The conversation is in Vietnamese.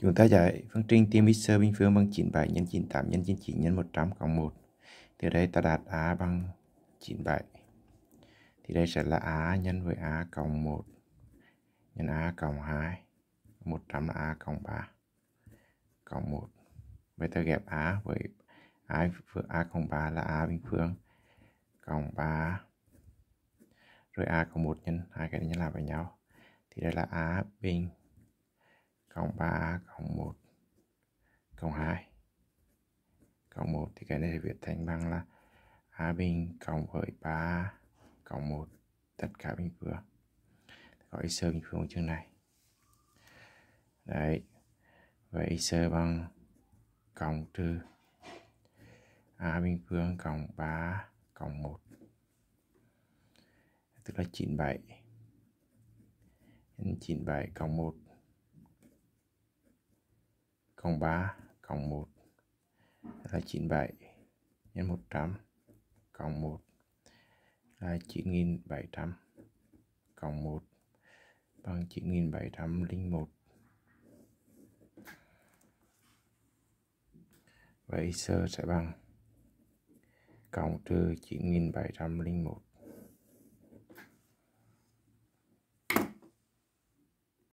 Chúng ta giải phương trình tìm sơ bình phương bằng 97 nhân 98 x 99 x 100 cộng 1. Từ đây ta đạt A bằng 97. Thì đây sẽ là A nhân với A cộng 1 nhân A cộng 2. 100 là A cộng 3 cộng 1. Vậy ta ghép A với A với A cộng 3 là A bình phương cộng 3 rồi A cộng 1 nhân hai cái này nhân lại với nhau. Thì đây là A bình cộng 3 cộng 1 cộng 2 cộng 1 thì cái này thì viết thành bằng là A bình cộng với 3 cộng 1 tất cả bình phương có x bình phương chương này đấy vậy x bằng cộng trừ A bình phương cộng 3 cộng 1 tức là 97 97 cộng 1 cộng 3 cộng 1 là 97 nhân 100 cộng 1 là 9700 cộng 1 bằng 9701 Vậy sơ sẽ bằng cộng trừ 9701